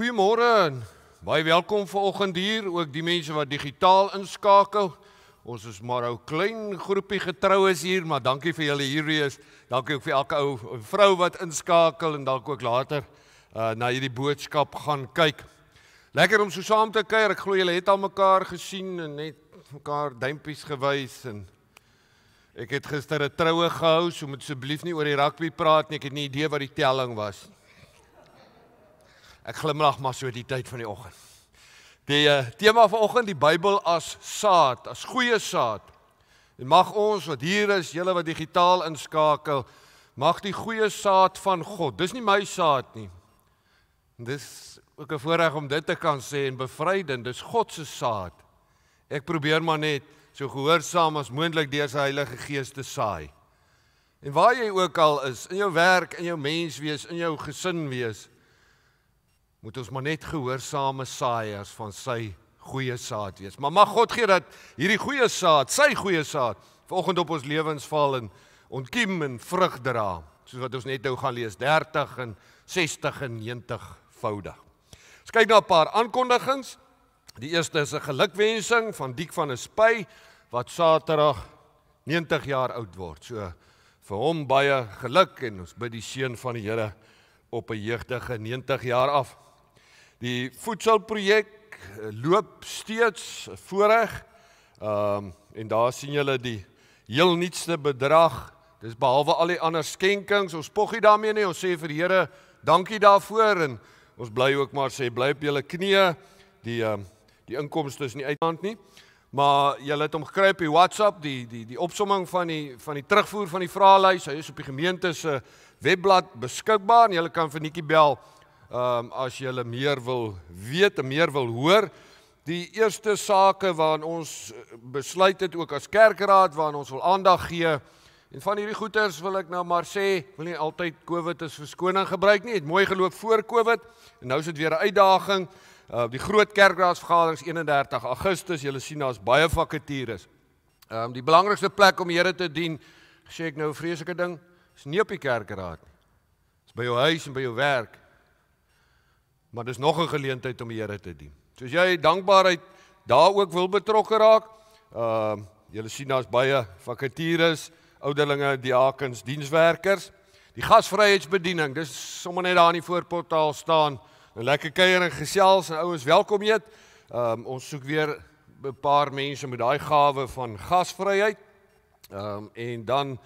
Goeiemôre. Baie welkom vanoggend hier, ook die mense wat digitaal inskakel. Ons is maar 'n klein groepie getroues hier, maar dankie vir julle hier wees. Dankie ook vir elke ou vrou wat inskakel en dalk ook later uh, na hierdie boodskap gaan kyk. Lekker om so saam te kuier. Ek glo julle het al mekaar gesien en net mekaar duimpies gewys en ek het gister 'n troue gehou, so moet asseblief nie oor die rugby praat nie. Ek het nie idee wat die telling was nie. Ek glimlag maar so die tyd van die oggend. Die uh, tema vanoggend, die Bybel as saad, as goeie saad. En mag ons wat hier is, julle wat digitaal inskakel, mag die goeie saad van God. Dis nie my saad nie. Dis ook 'n voorreg om dit te kan sê en bevrydend. Dis God se saad. Ek probeer maar net so gehoorsaam as moontlik deur sy Heilige Gees te saai. En waar jy ook al is, in jou werk, in jou menswees, in jou gesin wees, moet ons maar net gehoorsame saaiers van sy goeie saad wees. Maar mag God gee dat hierdie goeie saad, sy goeie saad, vanoggend op ons lewens val en ontkiem en vrug dra, soos wat ons net nou gaan lees 30 en 60 en 90 voudig. Ons kyk na 'n paar aankondigings. Die eerste is 'n gelukwensing van Diek van der Spy wat Saterdag 90 jaar oud word. So vir hom baie geluk en ons bid die seën van die Here op 'n jeugdige 90 jaar af. Die voedselprojek eh, loop steeds voorreg. Ehm um, en daar sien julle die heel nuutste bedrag. Dis behalwe al die ander skenkings. Ons poggie daarmee nie. Ons sê vir die Here dankie daarvoor en ons bly ook maar sê bly op julle knieë. Die ehm um, die inkomste is nie uitkant nie. Maar julle het hom gekry op die WhatsApp, die die die opsomming van die van die terugvoer van die vraelys. Hy is op die gemeente se webblad beskikbaar en julle kan vir Nikki bel um, as jy meer wil weet, meer wil hoor. Die eerste sake waaraan ons eh, besluit het ook as kerkraad waaraan ons wil aandag gee en van hierdie goeters wil ek nou maar sê, wil nie altyd COVID as verskoning gebruik nie. Het mooi geloop voor COVID en nou is dit weer 'n uitdaging. Uh, die groot kerkraadsvergadering is 31 Augustus. Julle sien daar's baie vakatures. Ehm um, die belangrikste plek om die Here te dien, sê ek nou 'n vreeslike ding, is nie op die kerkraad nie. Dis by jou huis en by jou werk. Maar dis nog 'n geleentheid om die Here te dien. So as jy dankbaarheid daar ook wil betrokke raak, ehm uh, julle sien daar's baie vakatures, ouderlinge, diakens, dienswerkers. Die gasvryheidsbediening, dis sommer net daar in die voorportaal staan. 'n Lekker kuier en gesels en ouens welkom eet. Ehm um, ons soek weer 'n paar mense met daai gawe van gasvryheid. Ehm um, en dan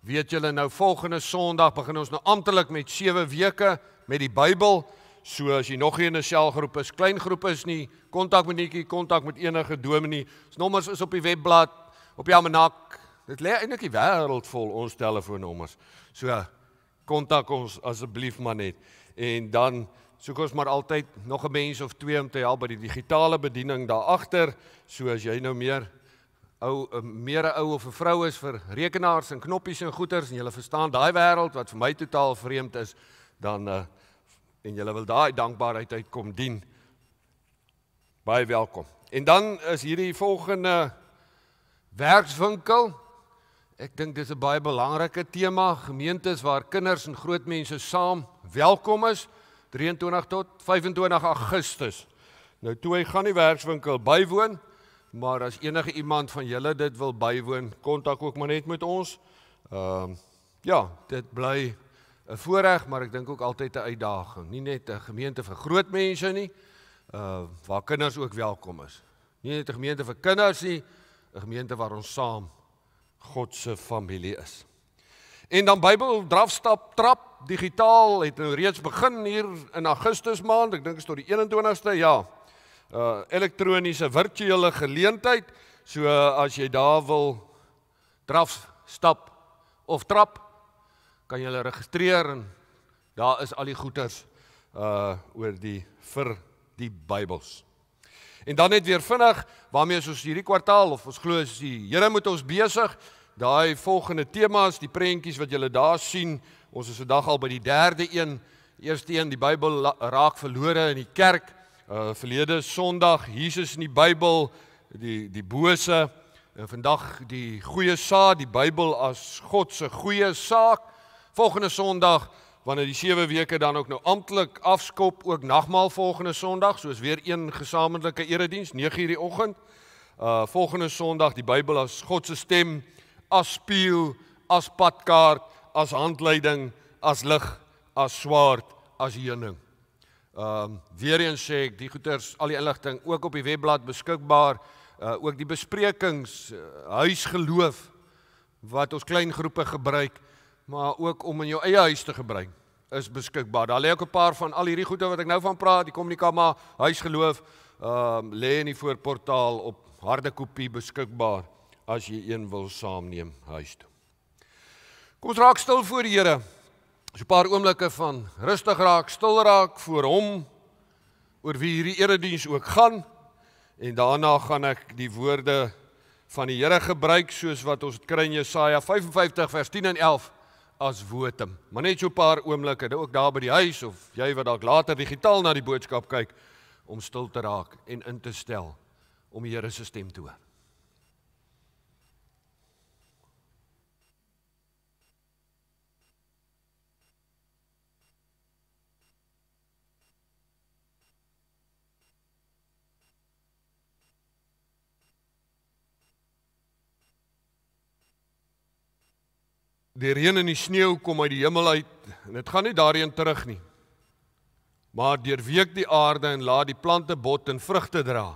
weet julle nou volgende Sondag begin ons nou amptelik met 7 weke met die Bybel. So as jy nog nie in 'n selgroep is, klein groep is nie, kontak met netjie, kontak met enige dominee. Ons nommers is op die webblad, op die almanak. Dit lê eintlik die wêreld vol ons telefoonnommers. So kontak ons asseblief maar net. En dan soek ons maar altyd nog 'n mens of twee om te help by die digitale bediening daar agter. So as jy nou meer ou meer 'n ou of 'n vrou is vir rekenaars en knoppies en goeters en jy verstaan daai wêreld wat vir my totaal vreemd is, dan uh, en jy wil daai dankbaarheid uitkom dien. Baie welkom. En dan is hierdie volgende werkswinkel. Ek dink dis 'n baie belangrike tema gemeentes waar kinders en groot mense saam welkom is 23 tot 25 Augustus. Nou toe hy gaan die werkswinkel bywoon, maar as enige iemand van julle dit wil bywoon, kontak ook maar net met ons. Ehm uh, ja, dit bly 'n voorreg, maar ek dink ook altyd 'n uitdaging. Nie net 'n gemeente vir groot mense nie, uh waar kinders ook welkom is. Nie net 'n gemeente vir kinders nie, 'n gemeente waar ons saam God se familie is. En dan Bybel drafstap trap digitaal het nou reeds begin hier in Augustus maand. Ek dink is tot die 21ste, ja. Uh elektroniese virtuele geleentheid. So uh, as jy daar wil draf stap of trap kan jy registreer en daar is al die goeders uh oor die vir die Bybels. En dan net weer vinnig waarmee ons hierdie kwartaal of ons glo as die Here moet ons besig daai volgende temas, die prentjies wat julle daar sien. Ons is vandag al by die derde een. Eerste een, die Bybel raak verlore in die kerk. Uh verlede Sondag Jesus in die Bybel, die die bose en vandag die goeie saad, die Bybel as God se goeie saak volgende Sondag wanneer die sewe weke dan ook nou amptelik afskop ook nagmaal volgende Sondag soos weer een gesamentlike erediens 9:00 die oggend. Uh volgende Sondag die Bybel as God se stem, as spieël, as padkaart, as handleiding, as lig, as swaard, as heuning. Um weer eens sê ek die goeters al die inligting ook op die webblad beskikbaar. Uh ook die besprekings uh, huisgeloof wat ons klein groepe gebruik maar ook om in jou eie huis te gebring is beskikbaar. Daar lê ook 'n paar van al hierdie goede wat ek nou van praat, die kommunikama huisgeloof, ehm um, lê in die voorportaal op harde kopie beskikbaar as jy een wil saamneem huis toe. Kom ons raak stil voor die Here. So 'n paar oomblikke van rustig raak, stil raak voor hom oor wie hierdie erediens ook gaan en daarna gaan ek die woorde van die Here gebruik soos wat ons dit kry in Jesaja 55 vers 10 en 11 as votum. Maar net so 'n paar oomblikke, dit nou ook daar by die huis of jy wat dalk later digitaal na die boodskap kyk om stil te raak en in te stel om die Here se stem te hoor. Die reën en die sneeu kom uit die hemel uit en dit gaan nie daarheen terug nie. Maar deurweek die aarde en laat die plante bot en vrugte dra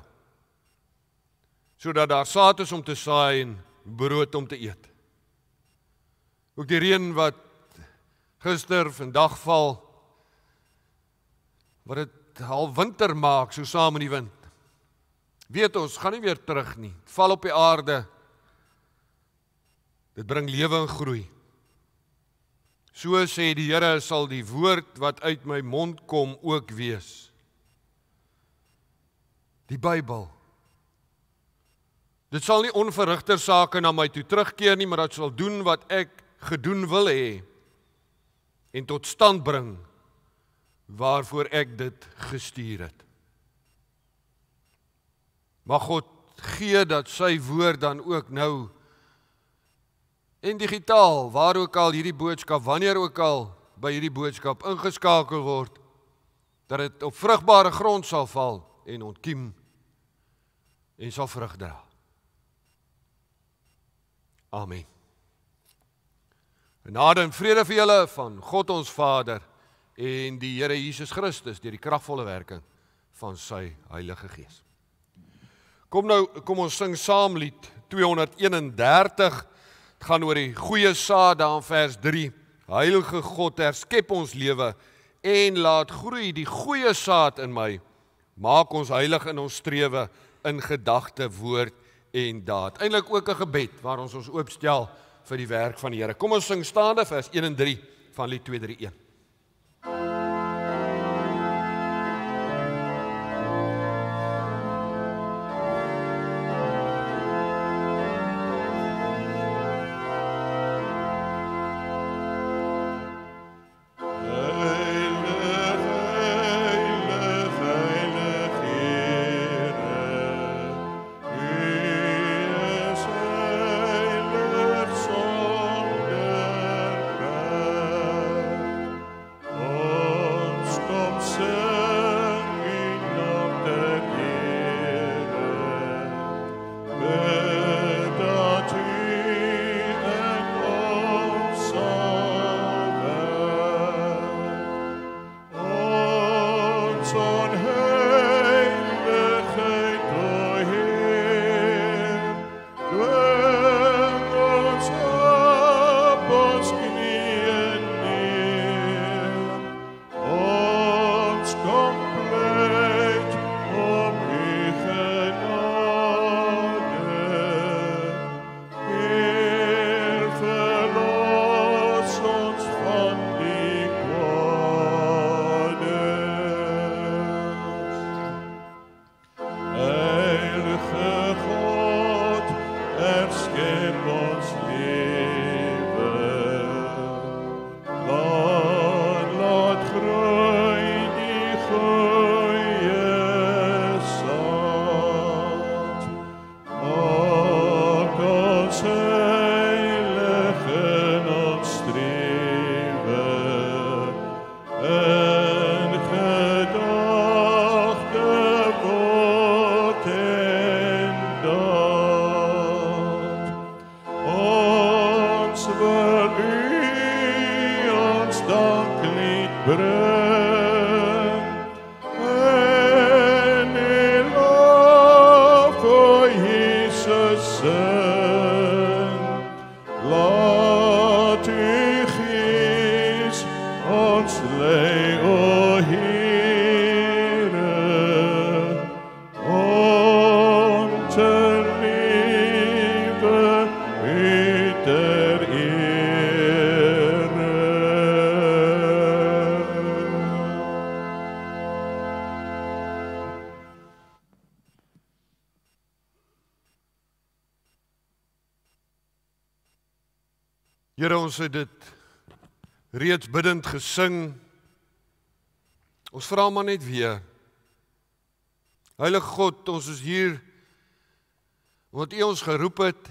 sodat daar saad is om te saai en brood om te eet. Ook die reën wat gister vandag val wat dit half winter maak so saam met die wind. Weet ons gaan nie weer terug nie. Dit val op die aarde. Dit bring lewe en groei. So sê die Here sal die woord wat uit my mond kom ook wees. Die Bybel. Dit sal nie onverrigter sake na my toe terugkeer nie, maar dit sal doen wat ek gedoen wil hê en tot stand bring waarvoor ek dit gestuur het. Mag God gee dat sy woord dan ook nou en digitaal waar ook al hierdie boodskap wanneer ook al by hierdie boodskap ingeskakel word dat dit op vrugbare grond sal val en ontkiem en sal vrug dra. Amen. Genade en vrede vir julle van God ons Vader en die Here Jesus Christus deur die kragtvolle werking van sy Heilige Gees. Kom nou, kom ons sing saam lied 231 Dit gaan oor die goeie saad daar in vers 3. Heilige God, herskep ons lewe en laat groei die goeie saad in my. Maak ons heilig in ons strewe in gedagte, woord en daad. Eindelik ook 'n gebed waar ons ons oopstel vir die werk van die Here. Kom ons sing staande vers 1 en 3 van lied 231. say. ons het dit reeds bidtend gesing. Ons vra maar net weer. Heilige God, ons is hier want U ons geroep het.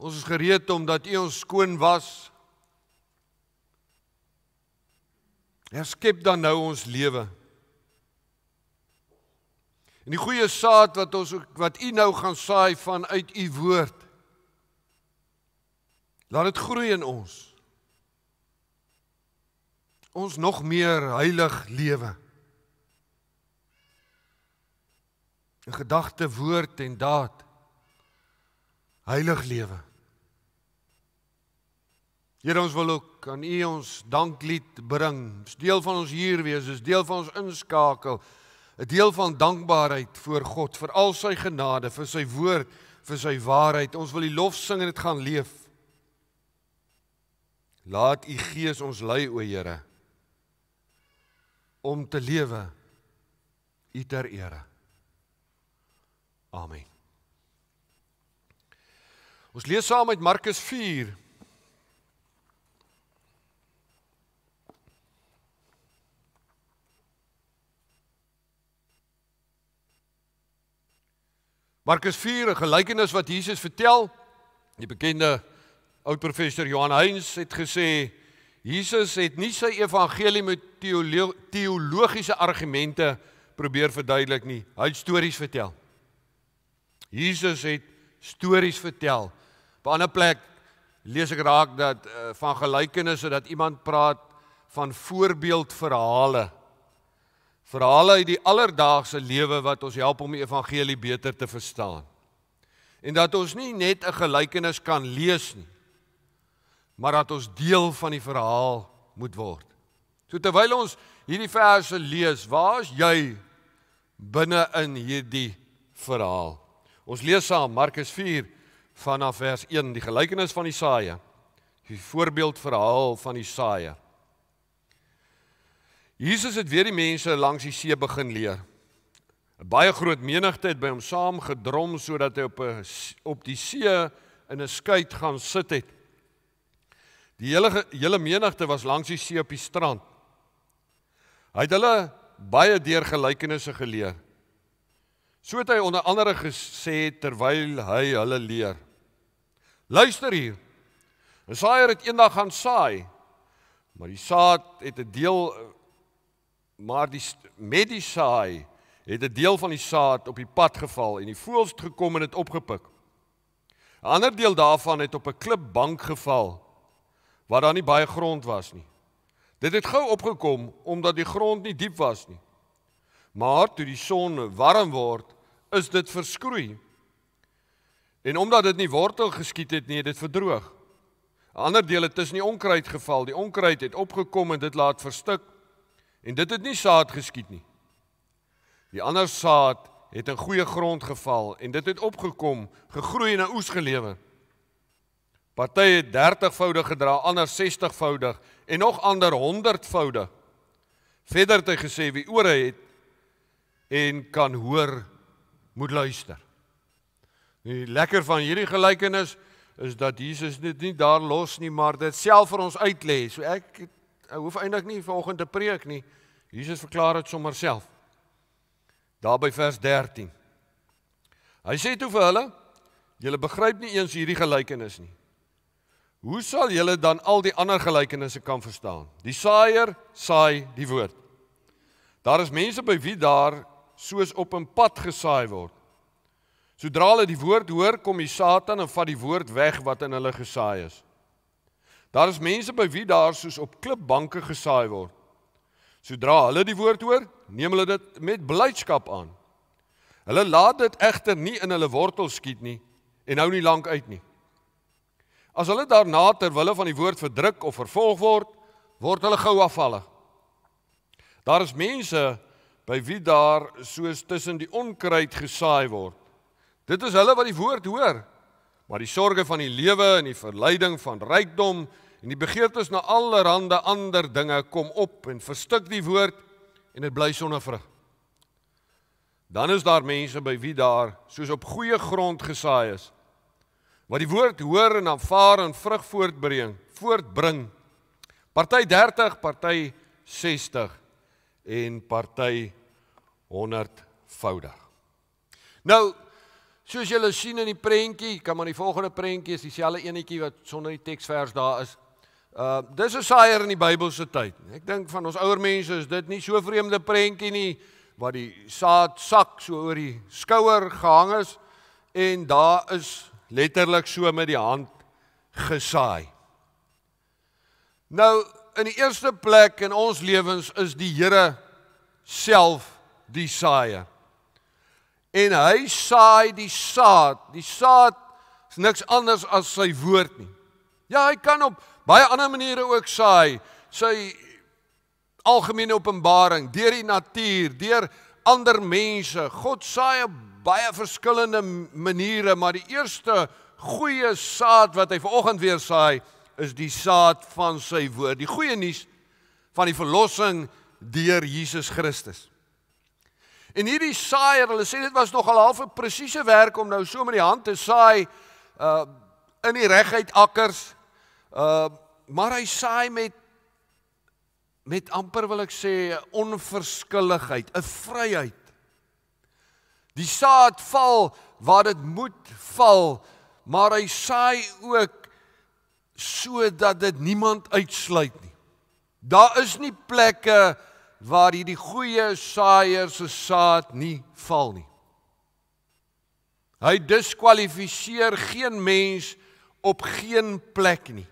Ons is gereed omdat U ons skoon was. Herskep dan nou ons lewe. En die goeie saad wat ons wat U nou gaan saai vanuit U woord. Laat dit groei in ons ons nog meer heilig lewe. In gedagte, woord en daad heilig lewe. Here ons wil ook aan U ons danklied bring. Dis deel van ons hier wees, dis deel van ons inskakel. 'n Deel van dankbaarheid voor God vir al sy genade, vir sy woord, vir sy waarheid. Ons wil die lof sing en dit gaan leef. Laat U Gees ons lei o, Here om te lewe u ter ere. Amen. Ons lees saam uit Markus 4 Markus 4, 'n gelykenis wat Jesus vertel. Die bekende oud professor Johan Heinz het gesê Jesus het nie sy evangelie met teolo teologiese argumente probeer verduidelik nie. Hy het stories vertel. Jesus het stories vertel. Op 'n ander plek lees ek raak dat uh, van gelykenisse dat iemand praat van voorbeeldverhale. Verhale uit die alledaagse lewe wat ons help om die evangelie beter te verstaan. En dat ons nie net 'n gelykenis kan lees nie maar dat ons deel van die verhaal moet word. So terwyl ons hierdie verse lees, waar is jy binne in hierdie verhaal? Ons lees saam Markus 4 vanaf vers 1, die gelykenis van die saaie. Die voorbeeldverhaal van die saaie. Jesus het weer die mense langs die see begin leer. 'n Baie groot menigte het by hom saamgedrom sodat hy op 'n op die see in 'n skuit gaan sit het. Die hele hele menigte was langs die see op die strand. Hy het hulle baie deur gelykenisse geleer. So het hy onder andere gesê terwyl hy hulle leer. Luister hier. 'n Saaier het eendag gaan saai, maar die saad het 'n deel maar die met die saai het 'n deel van die saad op die pad geval en die voëls het gekom en dit opgepik. 'n Ander deel daarvan het op 'n klipbank geval waar daar nie baie grond was nie. Dit het gou opgekom omdat die grond nie diep was nie. Maar toe die son warm word, is dit verskroei. En omdat dit nie wortel geskiet het nie, het dit verdroog. Ander dele tussen die onkruid geval, die onkruid het opgekom en dit laat verstik en dit het nie saad geskiet nie. Die ander saad het in goeie grond geval en dit het opgekom, gegroei en 'n oes gelewer. Party het 30voudig gedra, ander 60voudig en nog ander 100voudig. Verder het hy gesê wie ore het en kan hoor, moet luister. Die lekker van hierdie gelykenis is dat Jesus dit nie daar los nie, maar dit self vir ons uitlê. So ek, ek hoef eintlik nie vanoggend te preek nie. Jesus verklaar dit sommer self. Daar by vers 13. Hy sê toe vir hulle: "Julle begryp nie eens hierdie gelykenis nie. Hoe sal julle dan al die ander gelykenisse kan verstaan? Die saaier saai die woord. Daar is mense by wie daar soos op 'n pad gesaai word. Sodra hulle die woord hoor, kom die Satan en vat die woord weg wat in hulle gesaai is. Daar is mense by wie daar soos op klipbanke gesaai word. Sodra hulle die woord hoor, neem hulle dit met blydskap aan. Hulle laat dit egter nie in hulle wortel skiet nie en hou nie lank uit nie. As hulle daarna ter wille van die woord verdruk of vervolg word, word hulle gou afvalle. Daar is mense by wie daar soos tussen die onkruid gesaai word. Dit is hulle wat die woord hoor, maar die sorges van die lewe en die verleiding van rykdom en die begeertes na allerlei ander dinge kom op en verstik die woord en dit bly sonder vrug. Dan is daar mense by wie daar soos op goeie grond gesaai is wat die woord hoor en aanvaar en vrug voortbring, voortbring. Party 30, party 60 en party 100voudig. Nou, soos julle sien in die prentjie, kan maar die volgende prentjie is dieselfde enetjie wat sonder die teksvers daar is. Uh dis 'n saaiër in die Bybelse tyd. Ek dink van ons ouer mense is dit nie so vreemde prentjie nie wat die saad sak so oor die skouer gehang is en daar is letterlik so met die hand gesaai. Nou in die eerste plek in ons lewens is die Here self die saaier. En hy saai die saad. Die saad is niks anders as sy woord nie. Ja, hy kan op baie ander maniere ook saai. Sy algemene openbaring, deur die natuur, deur ander mense. God saai op baie verskillende maniere, maar die eerste goeie saad wat hy vanoggend weer saai, is die saad van sy woord, die goeie nuus van die verlossing deur Jesus Christus. En hierdie saaier, hulle sê dit was nog al half 'n presiese werk om nou so met die hand te saai uh in die regheid akkers. Uh maar hy saai met met amper wil ek sê onverskilligheid, 'n vryheid Die saad val waar dit moet val, maar hy saai ook sodat dit niemand uitsluit nie. Daar is nie plekke waar hierdie goeie saaiër se saad nie val nie. Hy diskwalifiseer geen mens op geen plek nie.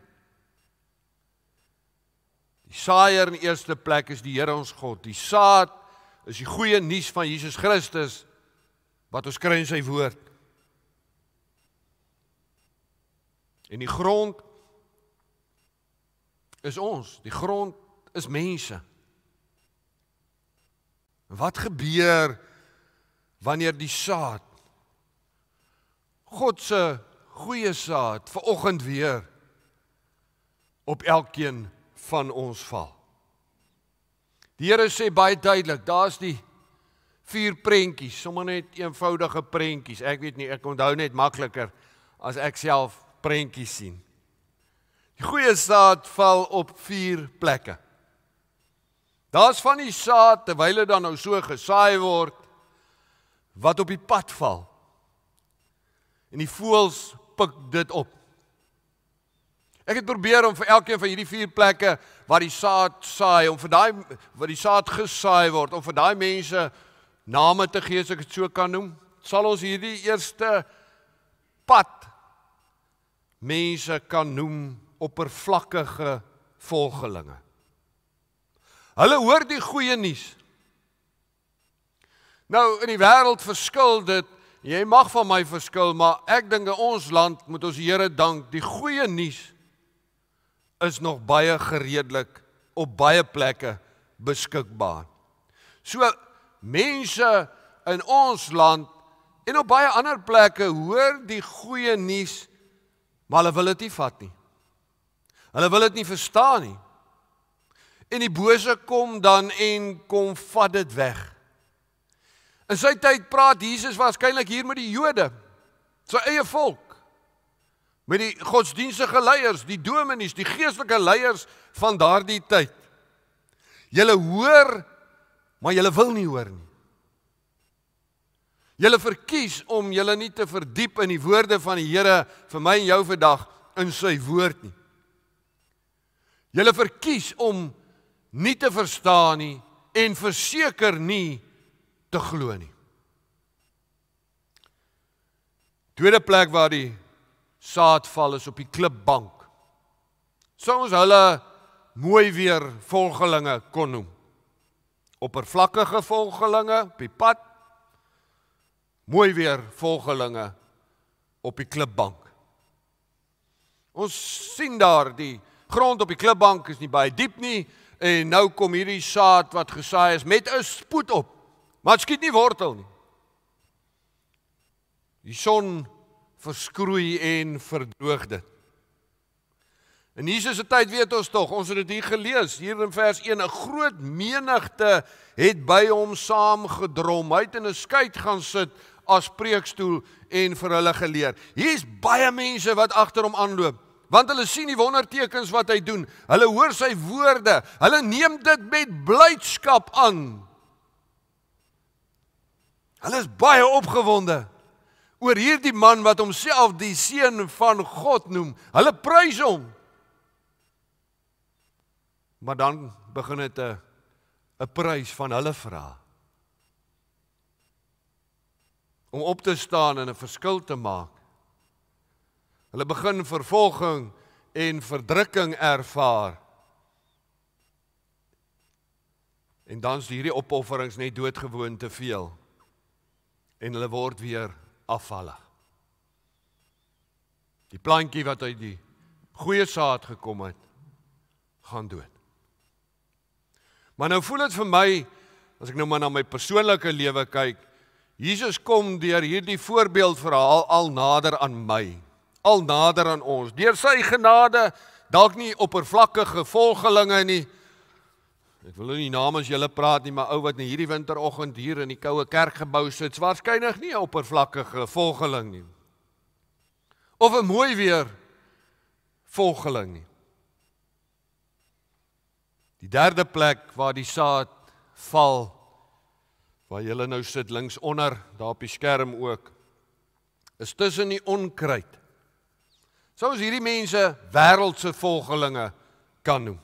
Die saaiër in eerste plek is die Here ons God. Die saad is die goeie nuus van Jesus Christus wat ons kry in sy woord. En die grond is ons, die grond is mense. Wat gebeur wanneer die saad God se goeie saad vanoggend weer op elkeen van ons val. Die Here sê baie duidelik, daar's die vier prentjies, sommer net eenvoudige prentjies. Ek weet nie, ek onthou net makliker as ek self prentjies sien. Die goeie saad val op vier plekke. Daar's van die saad terwyl dit dan nou so gesaai word wat op die pad val. En die voëls pik dit op. Ek het probeer om vir elkeen van hierdie vier plekke waar die saad saai, om vir daai wat die saad gesaai word, om vir daai mense name te gee as ek dit so kan noem, sal ons hierdie eerste pad mense kan noem oppervlakkige volgelinge. Hulle hoor die goeie nuus. Nou in die wêreld verskil dit. Jy mag van my verskil, maar ek dink in ons land moet ons Here dank. Die goeie nuus is nog baie gereedelik op baie plekke beskikbaar. So mense in ons land en op baie ander plekke hoor die goeie nuus maar hulle wil dit nie vat nie. Hulle wil dit nie verstaan nie. En die bose kom dan en kom vat dit weg. In sy tyd praat Jesus waarskynlik hier met die Jode, sy eie volk, met die godsdienstige leiers, die dominees, die geestelike leiers van daardie tyd. Julle hoor maar julle wil nie hoor nie. Julle verkies om julle nie te verdiep in die woorde van die Here vir my en jou vandag in sy woord nie. Julle verkies om nie te verstaan nie en verseker nie te glo nie. Tweede plek waar die saad val is op die klipbank. Sou ons hulle mooi weer volgelinge kon noem oppervlakkige volgelinge op die pad mooi weer volgelinge op die klipbank ons sien daar die grond op die klipbank is nie baie diep nie en nou kom hierdie saad wat gesaai is met 'n spoed op maar dit skiet nie wortel nie die son verskroei en verdoog dit In Jesus se tyd weet ons tog, ons het dit hier gelees, hier in vers 1, 'n groot menigte het by hom saamgedrom. Hy het in 'n skuit gaan sit as preekstoel en vir hulle geleer. Hier's baie mense wat agter hom aanloop, want hulle sien die wondertekens wat hy doen. Hulle hoor sy woorde. Hulle neem dit met blydskap aan. Hulle is baie opgewonde oor hierdie man wat homself die seun van God noem. Hulle prys hom. Maar dan begin dit 'n 'n prys van hulle vra. Om op te staan en 'n verskil te maak. Hulle begin vervolging en verdrukking ervaar. En dan is hierdie opofferings net doodgewoon te veel. En hulle word weer afvallig. Die plantjie wat uit die goeie saad gekom het, gaan dood. Maar nou voel dit vir my as ek nou maar na my persoonlike lewe kyk, Jesus kom deur hierdie voorbeeldverhaal al nader aan my, al nader aan ons. Deur sy genade dalk nie oppervlakkige volgelinge nie. Ek wil nie namens julle praat nie, maar ou wat nou hierdie winteroggend hier in die koue kerkgebou sit, waarskynlik nie 'n oppervlakkige volgeling nie. Of 'n mooi weer volgeling nie. Die derde plek waar die saad val waar jy nou sit links onder daar op die skerm ook is tussen die onkruid. Sou ons hierdie mense wêreldse volgelinge kan noem.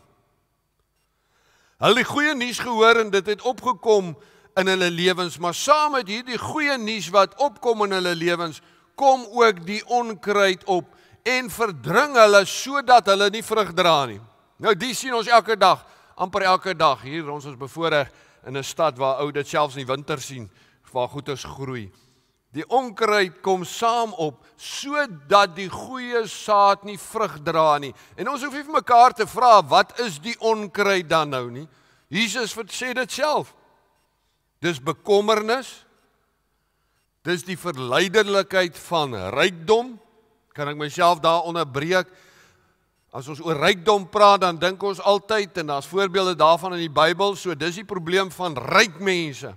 Hulle het goeie nuus gehoor en dit het opgekom in hulle lewens, maar saam met hierdie goeie nuus wat opkom in hulle lewens, kom ook die onkruid op en verdring hulle sodat hulle nie vrug dra nie. Nou dis sien ons elke dag amper elke dag hier ons ons bevoorreg in 'n stad waar ou dit selfs nie winter sien waar goed is groei. Die onkruid kom saam op sodat die goeie saad nie vrug dra nie. En ons hoef nie vir mekaar te vra wat is die onkruid dan nou nie. Jesus het sê dit self. Dis bekommernis. Dis die verleidelikheid van rykdom. Kan ek myself daaronder breek? As ons oor rykdom praat, dan dink ons altyd en daar's voorbeelde daarvan in die Bybel, so dis die probleem van ryk mense.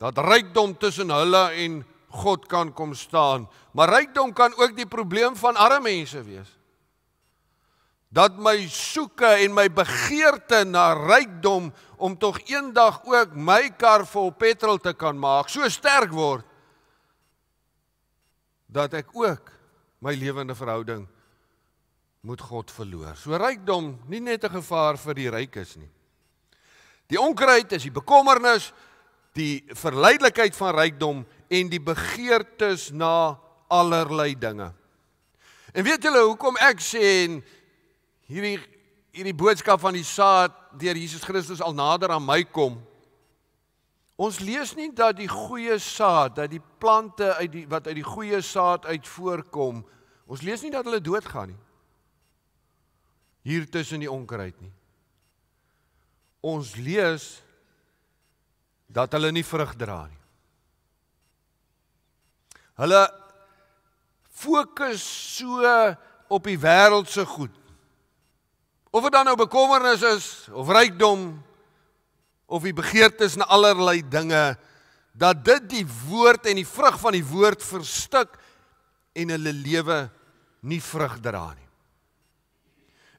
Dat rykdom tussen hulle en God kan kom staan, maar rykdom kan ook die probleem van arme mense wees. Dat my soeke en my begeerte na rykdom om tog eendag ook my kar vol petrol te kan maak, so sterk word dat ek ook my lewende verhouding moet God verloor. So rykdom nie net 'n gevaar vir die rykes nie. Die onkruid is die bekommernis, die verleidelikheid van rykdom en die begeertes na allerlei dinge. En weet julle hoekom ek sê en hierdie hierdie boodskap van die saad deur Jesus Christus al nader aan my kom? Ons lees nie dat die goeie saad, dat die plante uit die wat uit die goeie saad uit voorkom, ons lees nie dat hulle doodgaan nie hier tussen die onkruid nie. Ons lees dat hulle nie vrug dra nie. Hulle fokus so op die wêreldse goed. Of dit dan nou bekommernis is of rykdom of die begeertes na allerlei dinge dat dit die woord en die vrug van die woord verstik en hulle lewe nie vrug dra nie.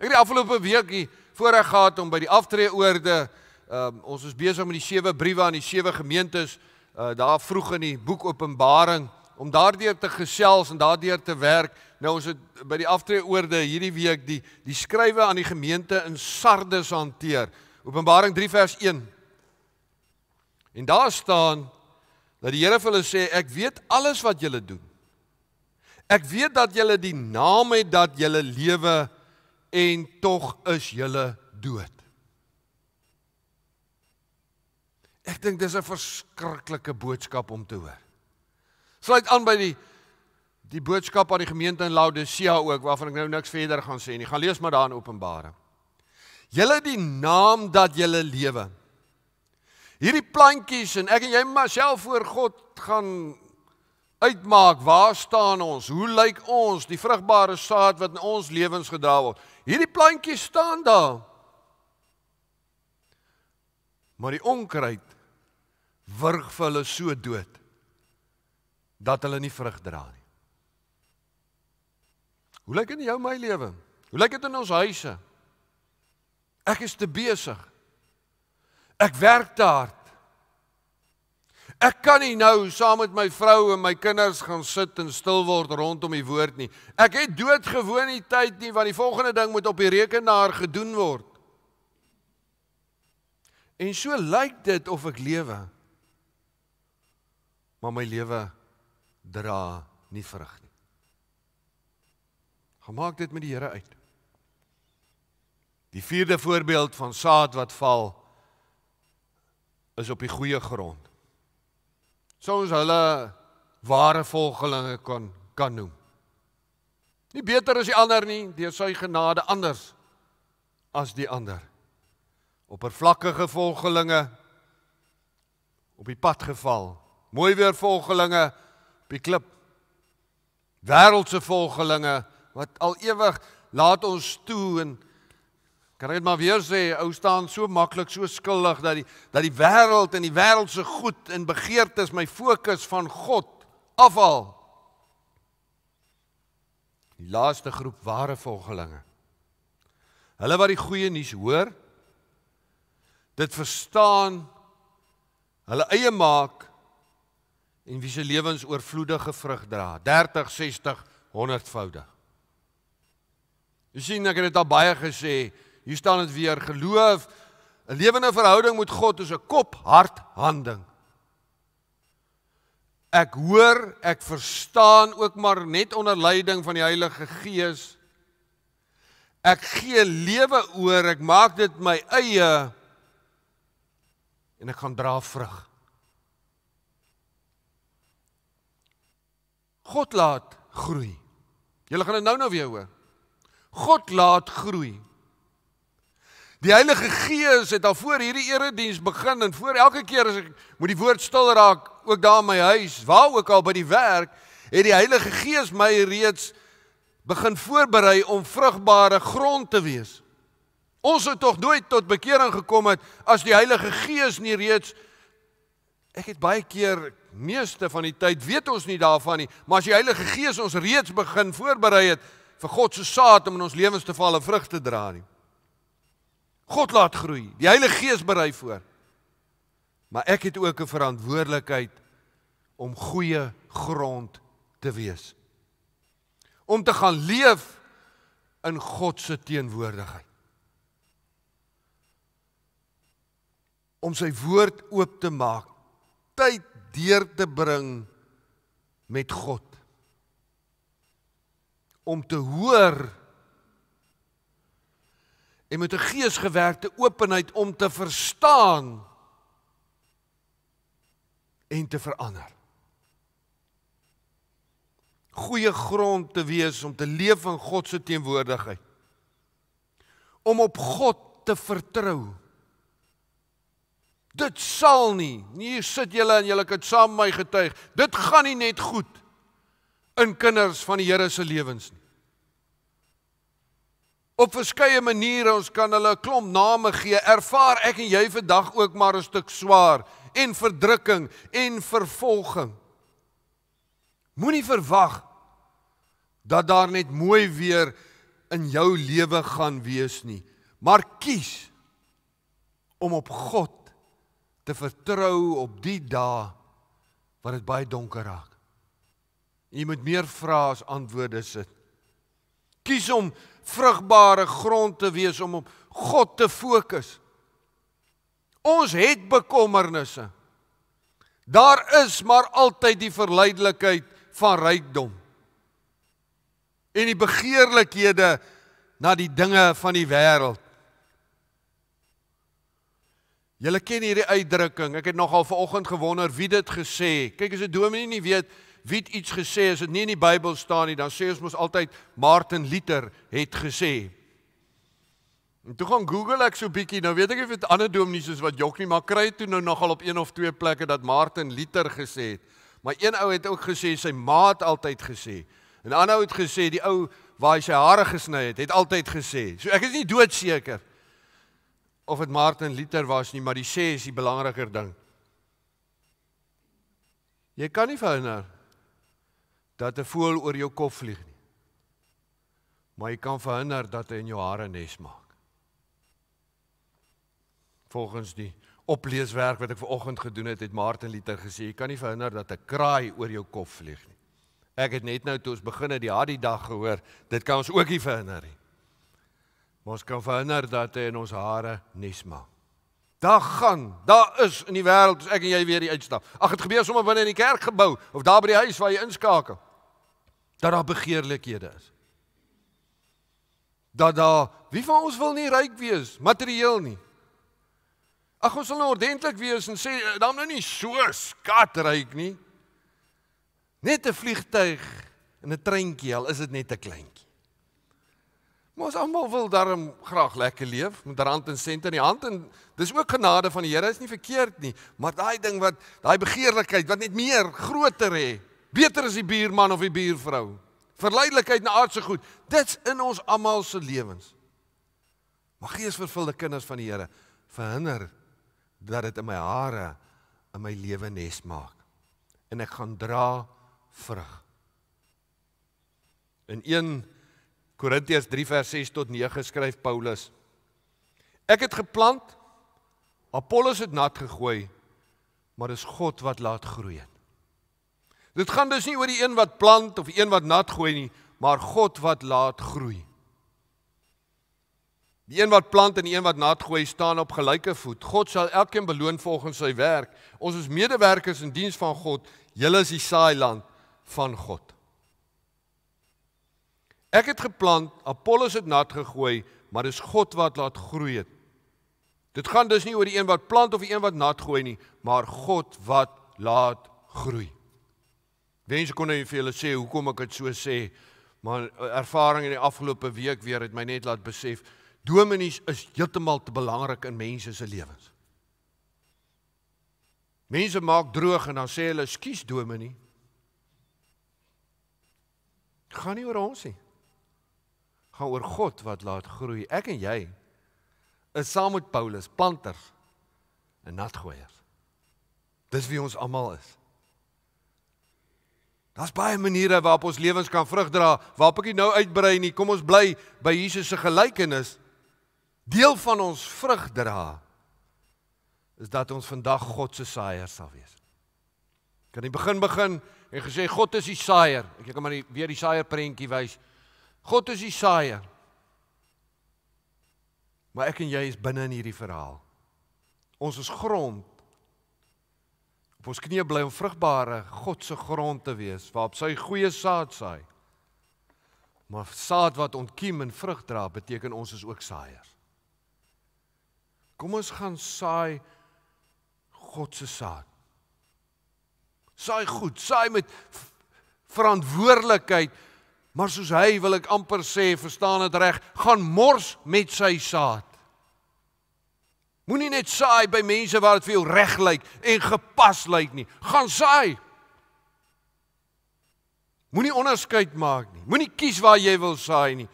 Ek het die afgelope week hier voorreg gehad om by die aftreeoorde um, ons is besig met die sewe briewe aan die sewe gemeentes uh, daar vroeg in die boek Openbaring om daardeur te gesels en daardeur te werk. Nou ons het by die aftreeoorde hierdie week die die skrywe aan die gemeente in Sardes hanteer. Openbaring 3 vers 1. En daar staan dat die Here vir hulle sê ek weet alles wat julle doen. Ek weet dat julle die naam het dat julle lewe en tog is julle dood. Ek dink dis 'n verskriklike boodskap om te hoor. Sluit aan by die die boodskap aan die gemeente in Laodicea ook waarvan ek nou niks verder gaan sê nie. Gaan lees maar daar in Openbaring. Julle die naam dat julle lewe. Hierdie plantjies en ek en jy myself voor God gaan uitmaak waar staan ons? Hoe lyk ons? Die vrugbare saad wat in ons lewens gedra word hierdie plantjie staan daar. Maar die onkruid wurg vir hulle so dood dat hulle nie vrug dra nie. Hoe lyk dit in jou my lewe? Hoe lyk dit in ons huise? Ek is te besig. Ek werk te hard. Ek kan nie nou saam met my vrou en my kinders gaan sit en stil word rondom die woord nie. Ek het doodgewoon die tyd nie want die volgende ding moet op die rekenaar gedoen word. En so lyk dit of ek lewe. Maar my lewe dra nie vrug nie. Gemaak dit met die Here uit. Die vierde voorbeeld van saad wat val is op die goeie grond soms hulle ware volgelinge kan kan noem. Nie beter as die ander nie, deur sy genade anders as die ander. Oppervlakkige volgelinge op die pad geval. Mooi weer volgelinge op die klip. Wêreldse volgelinge wat al ewig laat ons toe en Kan ek dit maar weer sê, ou staan so maklik so skuldig dat die dat die wêreld en die wêreldse goed en begeertes my fokus van God afhaal. Die laaste groep ware volgelinge. Hulle wat die goeie nuus hoor, dit verstaan, hulle eie maak en wie se lewens oorvloedige vrug dra, 30, 60, 100voudig. Jy sien ek het dit al baie gesê Hier staan dit weer geloof 'n lewende verhouding met God is 'n kop, hart, handing. Ek hoor, ek verstaan ook maar net onder leiding van die Heilige Gees. Ek gee lewe oor, ek maak dit my eie en ek gaan dra vrug. God laat groei. Julle gaan dit nou nou weer hoor. God laat groei. Die Heilige Gees het al voor hierdie erediens begin en voor elke keer as ek moet die woord stil raak, ook daar in my huis, waar ook al by die werk, het die Heilige Gees my reeds begin voorberei om vrugbare grond te wees. Ons het tog nooit tot bekering gekom het as die Heilige Gees nie reeds ek het baie keer meeste van die tyd weet ons nie daarvan nie, maar as die Heilige Gees ons reeds begin voorberei het vir God se saad om in ons lewens te val en vrug te dra nie. God laat groei. Die Heilige Gees berei voor. Maar ek het ook 'n verantwoordelikheid om goeie grond te wees. Om te gaan leef in God se teenwoordigheid. Om sy woord oop te maak, tyd deur te bring met God. Om te hoor en met 'n geesgewerkte openheid om te verstaan en te verander. Goeie grond te wees om te leef in God se teenwoordigheid. Om op God te vertrou. Dit sal nie. Nie sit julle en julle kan saam my getuig. Dit gaan nie net goed in kinders van die Here se lewens nie. Op verskeie maniere ons kan hulle 'n klomp name gee. Ervaar ek en jy vandag ook maar 'n stuk swaar en verdrukking en vervolging. Moenie verwag dat daar net mooi weer in jou lewe gaan wees nie, maar kies om op God te vertrou op die dae wat dit baie donker raak. Jy moet meer vrae as antwoorde sit. Kies om vrugbare grond te wees om op God te fokus. Ons het bekommernisse. Daar is maar altyd die verleidelikheid van rykdom. En die begeerlikhede na die dinge van die wêreld. Julle ken hierdie uitdrukking. Ek het nogal vanoggend gewonder wie dit gesê het. Kyk as 'n dominee nie weet wie het iets gesê as dit nie in die Bybel staan nie, dan sê ons mos altyd Martin Luther het gesê. En toe gaan Google ek so bietjie, nou weet ek of dit ander dominees soos wat Jock nie, maar kry toe nou nogal op een of twee plekke dat Martin Luther gesê het. Maar een ou het ook gesê sy maat altyd gesê. En 'n ander ou het gesê die ou waar hy sy hare gesny het, het altyd gesê. So ek is nie doodseker of dit Martin Luther was nie, maar die sê is die belangriker ding. Jy kan nie verhinder dat 'n voël oor jou kop vlieg nie. Maar jy kan verhinder dat hy in jou hare nes maak. Volgens die opleeswerk wat ek ver oggend gedoen het, het Martin Luther gesê jy kan nie verhinder dat 'n kraai oor jou kop vlieg nie. Ek het net nou toe ons begin het die harde dag gehoor, dit kan ons ook nie verhinder nie. Maar ons kan verhinder dat hy in ons hare nes maak. Daar gaan, daar is in die wêreld, ek en jy weer die uitstap. Ag, dit gebeur sommer binne in die kerkgebou of daar by die huis waar jy inskakel dat daar begeerlikhede is. Dat daar wie van ons wil nie ryk wees materieel nie. Ag ons wil nou ordentlik wees en sê eh, dan nou nie so skatryk nie. Net 'n vliegtyg en 'n treintjie, al is dit net 'n kleintjie. Maar ons almal wil darm graag lekker leef met rand en sent in die hand en dis ook genade van die Here, is nie verkeerd nie, maar daai ding wat daai begeerlikheid wat net meer groter is beter as die buurman of die buurvrou. Verleidelikheid na aardse goed, dit's in ons almal se lewens. Mag Gees vervulde kinders van die Here verhinder dat dit in my hare in my lewe nes maak en ek gaan dra vrug. In 1 Korintiërs 3 vers 6 tot 9 skryf Paulus: Ek het geplant, Apollos het nat gegooi, maar dis God wat laat groei. Het. Dit gaan dus nie oor die een wat plant of een wat nat gooi nie, maar God wat laat groei. Die een wat plant en die een wat nat gooi staan op gelyke voet. God sal elkeen beloon volgens sy werk. Ons is medewerkers in diens van God. Julle is die saailand van God. Ek het geplant, Apollos het nat gegooi, maar dis God wat laat groei het. Dit gaan dus nie oor die een wat plant of die een wat nat gooi nie, maar God wat laat groei. Mense kon net nou vir julle sê hoekom ek dit so sê, maar eh, ervaring in die afgelope week weer het my net laat besef dominees is heeltemal te belangrik in mense se lewens. Mense maak droog en dan sê hulle skuis dominee. Gaan nie oor ons nie. Gaan oor God wat laat groei. Ek en jy is saam met Paulus planters en natgooiers. Dis wie ons almal is. Daar's baie maniere waarop ons lewens kan vrug dra. Waarop ek nou uitbrei nie. Kom ons bly by Jesus se gelykenis. Deel van ons vrug dra is dat ons vandag God se saaiers sal wees. Ek kan nie begin begin en gesê God is die saaier. Ek kan maar die, weer die saaier prentjie wys. God is die saaier. Maar ek en jy is binne in hierdie verhaal. Ons is grond op ons knieë bly om vrugbare God se grond te wees waarop sy goeie saad saai. Maar saad wat ontkiem en vrug dra, beteken ons is ook saaiers. Kom ons gaan saai God se saad. Saai goed, saai met verantwoordelikheid. Maar soos hy wil ek amper sê, verstaan dit reg, gaan mors met sy saad. Moenie net saai by mense waar dit vir jou reg lyk en gepas lyk nie. Gaan saai. Moenie onderskeid maak nie. Moenie kies waar jy wil saai nie.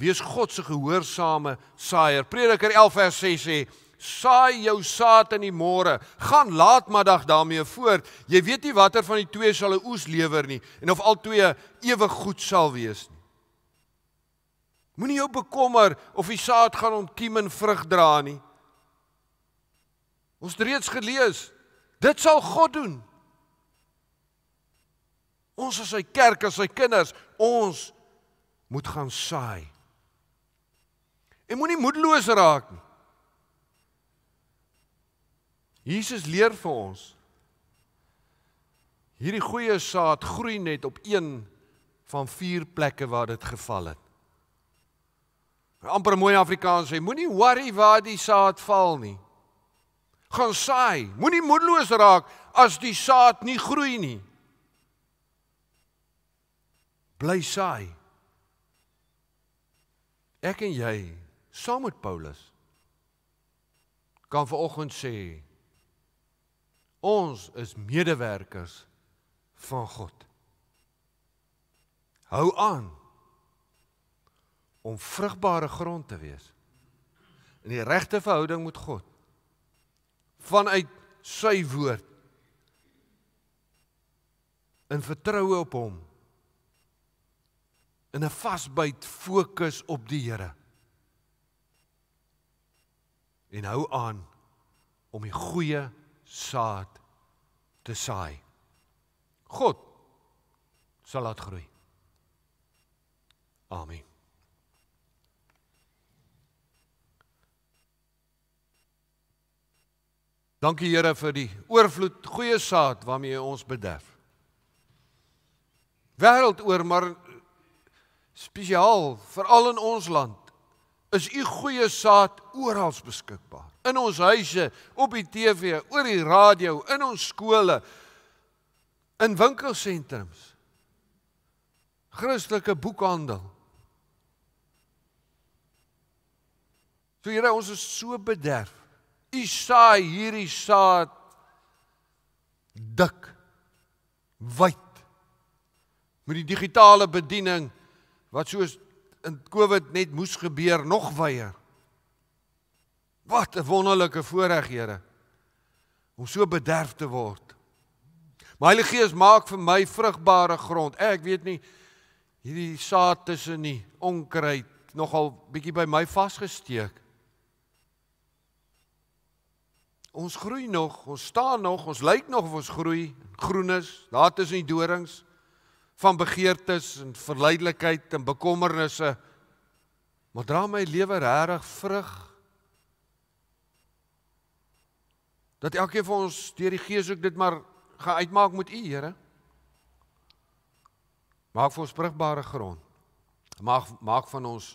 Wees God se gehoorsame saaier. Prediker 11 vers 6 sê: Saai jou saad in die môre. Gaan laatmiddag daarmee voort. Jy weet nie watter van die twee sal 'n oes lewer nie en of al twee ewe goed sal wees nie. Moenie jou bekommer of die saad gaan ontkiem en vrug dra nie. Ons het reeds gelees, dit sal God doen. Ons as sy kerk, as sy kinders, ons moet gaan saai. En moenie moedeloos raak nie. Jesus leer vir ons hierdie goeie saad groei net op een van vier plekke waar dit geval het. Amper mooi Afrikaans sê moenie worry waar die saad val nie gaan saai. Moenie moedeloos raak as die saad nie groei nie. Bly saai. Ek en jy, saam met Paulus, kan ver oggend sê ons is medewerkers van God. Hou aan om vrugbare grond te wees. In die regte verhouding met God vanuit sy woord in vertroue op hom in 'n vasbyt fokus op die Here en hou aan om die goeie saad te saai God sal laat groei amen Dankie Here vir die oorvloed goeie saad waarmee U ons bederf. Wêreldoor maar spesiaal veral in ons land is U goeie saad oral beskikbaar. In ons huise, op die TV, oor die radio, in ons skole, in winkelsentrums. Christelike boekhandel. So Here, ons is so bederf U saai hierdie saad dik wyd met die digitale bediening wat soos in Covid net moes gebeur nog wyer. Wat 'n wonderlike voorreg, Here, om so bederf te word. Maar Heilige Gees maak vir my vrugbare grond. Ek weet nie hierdie saad tussen die onkruid nogal bietjie by my vasgesteek. ons groei nog, ons staan nog, ons lyk nog of ons groei, groen is, daar tussen die dorings van begeertes en verleidelikheid en bekommernisse. Maar dra my lewe reg vrug. Dat elkeen van ons deur die Gees ook dit maar gaan uitmaak met U, Here. Maak vir ons vrugbare grond. Maak maak van ons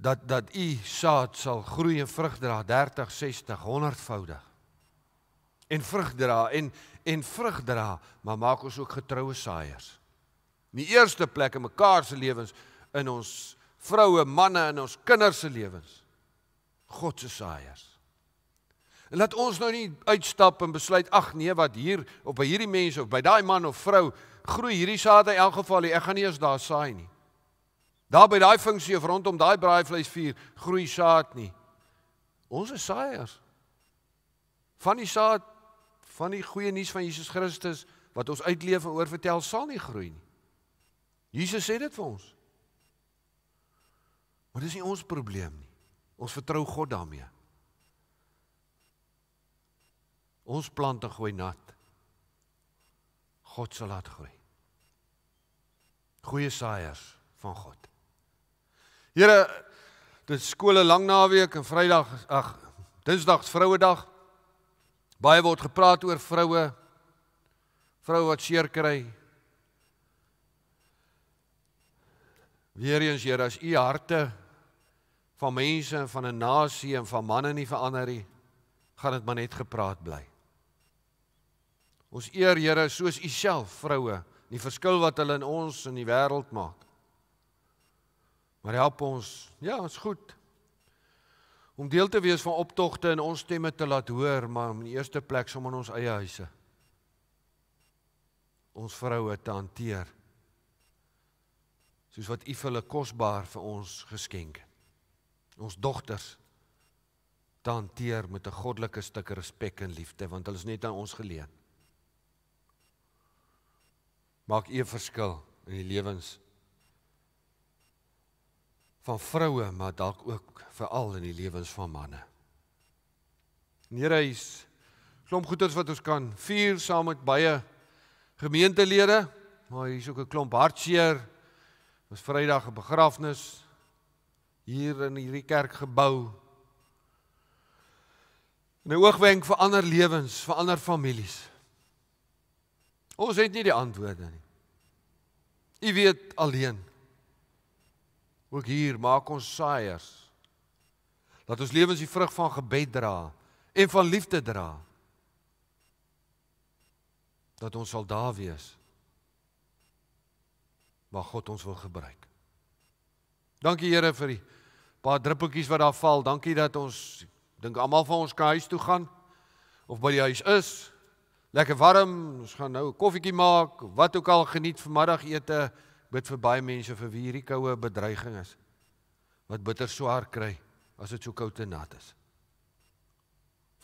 dat dat u saad sal groei en vrug dra 30, 60, 100voudig. En vrug dra en en vrug dra, maar maak ons ook getroue saaiers. In die eerste plek in mekaar se lewens in ons vroue, manne en ons kinders se lewens. God se saaiers. En laat ons nou nie uitstap en besluit ag nee wat hier op by hierdie mense of by daai man of vrou groei hierdie saad in elk geval nie. Ek gaan nie eens daar saai nie. Daar by daai funksie rondom daai braaivleisvuur groei saad nie. Ons is saaiers. Van die saad van die goeie nuus van Jesus Christus wat ons uitleef en oortel sal nie groei nie. Jesus sê dit vir ons. Maar dis nie ons probleem nie. Ons vertrou God daarmee. Ons plante gooi nat. God sal laat groei. Goeie saaiers van God. Here, dit skole lang naweek en Vrydag, ag, Dinsdag is Vrouedag. Baie word gepraat oor vroue. Vroue wat seer kry. Weereens Here, as u harte van mense en van 'n nasie en van manne nie verander nie, gaan dit maar net gepraat bly. Ons eer Here soos u self vroue, die verskil wat hulle in ons en die wêreld maak. Maar help ons. Ja, is goed. Om deel te wees van optogte en ons stemme te laat hoor, maar in eerste plek som in ons eie huise. Ons vroue te hanteer. Soos wat U vir hulle kosbaar vir ons geskenk het. Ons dogters te hanteer met 'n goddelike stuk respek en liefde, want hulle is net aan ons geleen. Maak U 'n verskil in die lewens van vroue, maar dalk ook veral in die lewens van manne. Here, hy's klomp goeders wat ons kan vier saam met baie gemeentelede, maar hier's ook 'n klomp hartseer. Ons Vrydag 'n begrafnis hier in hierdie kerkgebou. 'n Oogwenk vir ander lewens, vir ander families. Ons het nie die antwoorde nie. U weet alleen. Ook hier maak ons saaiers. Laat ons lewens die vrug van gebed dra en van liefde dra. Dat ons sal daar wees waar God ons wil gebruik. Dankie Here vir die paar druppeltjies wat daar val. Dankie dat ons dink almal van ons kan huis toe gaan of by die huis is. Lekker warm. Ons gaan nou 'n koffietjie maak, wat ook al geniet vir middagete bid vir baie mense vir wie hierdie koue 'n bedreiging is wat bitter swaar kry as dit so koud en nat is.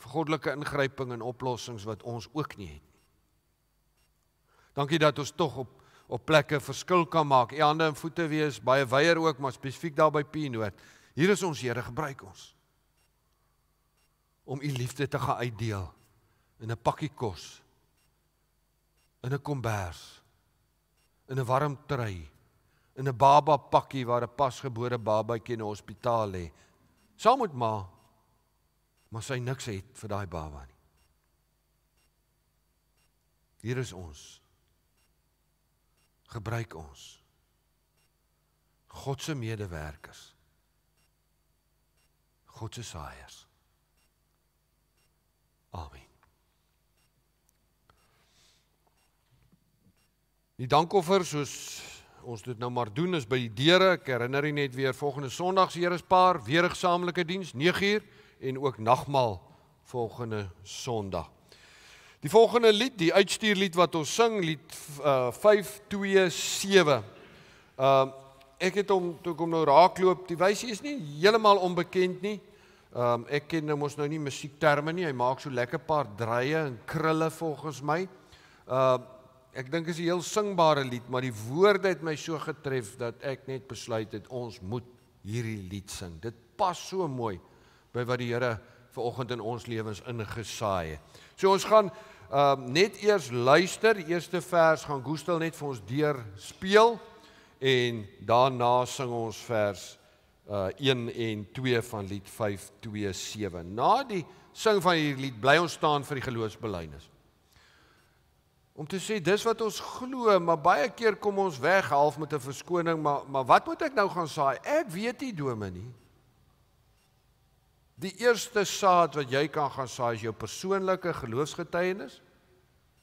Vir goddelike ingryping en oplossings wat ons ook nie het nie. Dankie dat ons tog op op plekke verskil kan maak. U hande en voete wees baie weier ook, maar spesifiek daar by Pienoort. Hier is ons Here, gebruik ons om u liefde te gaan uitdeel in 'n pakkie kos in 'n kombers in 'n warm trui in 'n baba pakkie waar 'n pasgebore babatjie in die hospitaal lê saam met ma maar sy niks het vir daai baba nie hier is ons gebruik ons God se medewerkers God se saaiers amen Die dankoffer soos ons dit nou maar doen is by die deure. Ek herinner net weer volgende Sondag se Here se paar weer gesamentlike diens 9uur en ook nagmaal volgende Sondag. Die volgende lied, die uitstuurlied wat ons sing, lied uh, eh, 527. Ehm uh, ek het hom toe kom nou raakloop. Die wysie is nie heeltemal onbekend nie. Ehm um, ek ken hom nou ons nou nie musiekterme nie. Hy maak so lekker paar dreye en krulle volgens my. Ehm uh, ek dink is 'n heel singbare lied, maar die woorde het my so getref dat ek net besluit het ons moet hierdie lied sing. Dit pas so mooi by wat die Here ver oggend in ons lewens ingesaai het. So ons gaan ehm uh, net eers luister, die eerste vers gaan Gustel net vir ons deur speel en daarna sing ons vers uh eh, 1 en 2 van lied 527. Na die sing van hierdie lied bly ons staan vir die geloofsbelydenis om te sê dis wat ons glo, maar baie keer kom ons weg half met 'n verskoning, maar maar wat moet ek nou gaan saai? Ek weet nie, Dominee. Die eerste saad wat jy kan gaan saai is jou persoonlike geloofsgetuienis.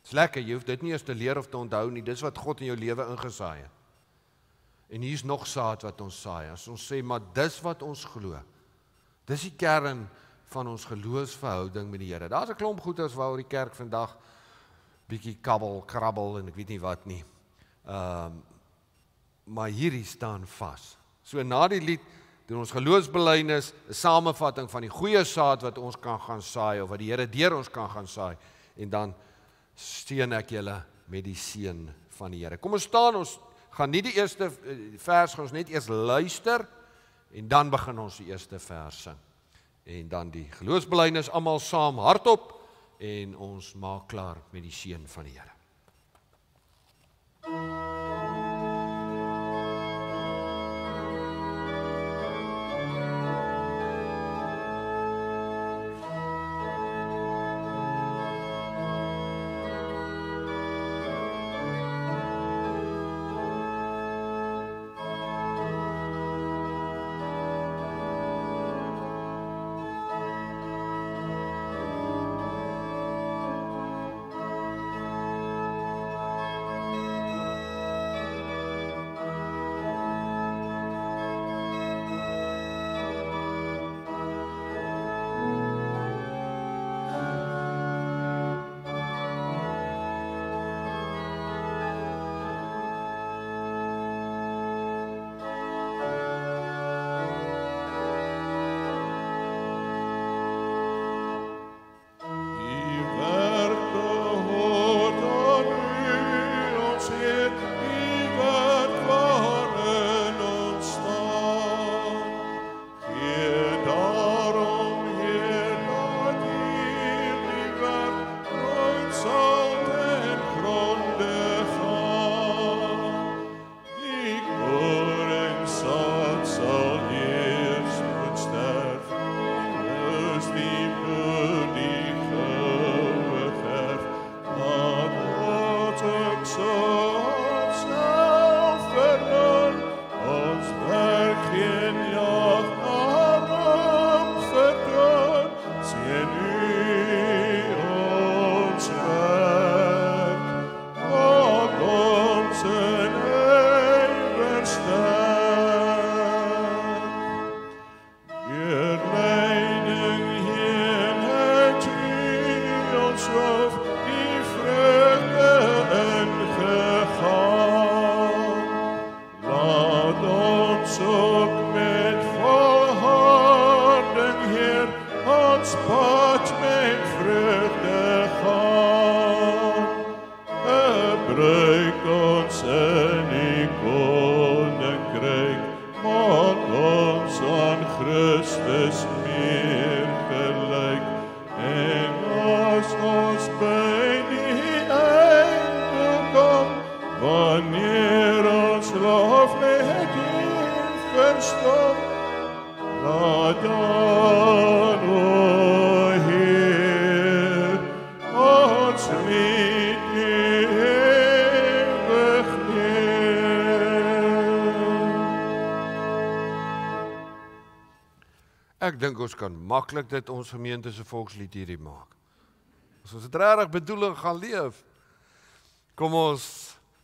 Dis lekker, jy hoef dit nie eers te leer of te onthou nie, dis wat God in jou lewe ingesaai het. En hier's nog saad wat ons saai. As ons sê maar dis wat ons glo. Dis die kern van ons geloofsverhouding met die Here. Daar's 'n klomp goeters waaroor die kerk vandag bietjie kabbel, krabbel en ek weet nie wat nie. Ehm um, maar hierdie staan vas. So na die lied doen ons geloofsbelydenis, 'n samevatting van die goeie saad wat ons kan gaan saai of wat die Here deur ons kan gaan saai en dan steun ek julle met die seën van die Here. Kom ons staan, ons gaan nie die eerste eh, vers gaan ons net eers luister en dan begin ons die eerste vers sing. En dan die geloofsbelydenis almal saam hardop 1 2 en ons maak klaar met die seën van die Here. Ek dink ons kan maklik dit ons gemeente se volkslied hierdie maak. As ons dit regtig bedoel en gaan leef. Kom ons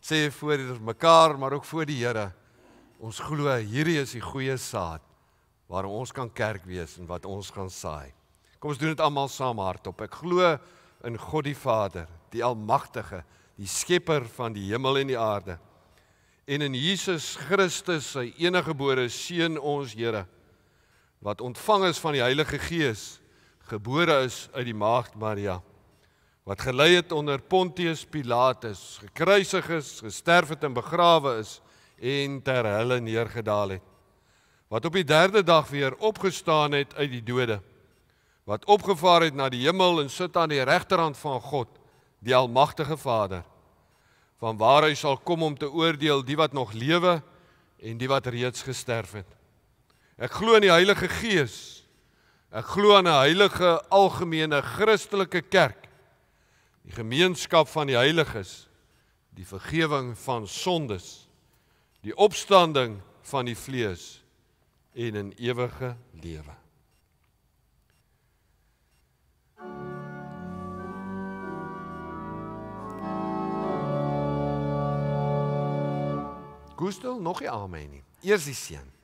sê voor mekaar, maar ook voor die Here. Ons glo hierdie is die goeie saad waar ons kan kerk wees en wat ons gaan saai. Kom ons doen dit almal saam hardop. Ek glo in God die Vader, die almagtige, die skepper van die hemel en die aarde. En in Jesus Christus, sy enige gebore seën ons Here wat ontvang is van die Heilige Gees, gebore is uit die maagd Maria, wat gelei het onder Pontius Pilatus, gekruisig is, gesterf het en begrawe is en ter helle neergedaal het. Wat op die 3de dag weer opgestaan het uit die dode, wat opgevaar het na die hemel en sit aan die regterhand van God, die almagtige Vader, vanwaar hy sal kom om te oordeel die wat nog lewe en die wat reeds gesterf het. Ek glo in die Heilige Gees. Ek glo aan 'n heilige algemene Christelike kerk. Die gemeenskap van die heiliges, die vergifnis van sondes, die opstanding van die vlees en 'n ewige lewe. Gustel nog 'n amen nie. Eers die seën.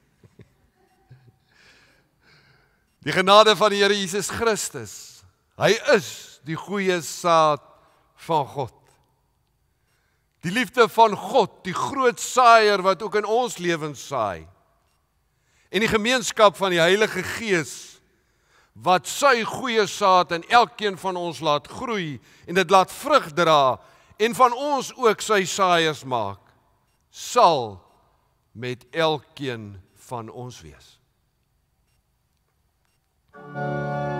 Die genade van die Here Jesus Christus. Hy is die goeie saad van God. Die liefde van God, die groot saaier wat ook in ons lewens saai. En die gemeenskap van die Heilige Gees wat sy goeie saad in elkeen van ons laat groei en dit laat vrug dra en van ons ook sy saaiers maak, sal met elkeen van ons wees. Música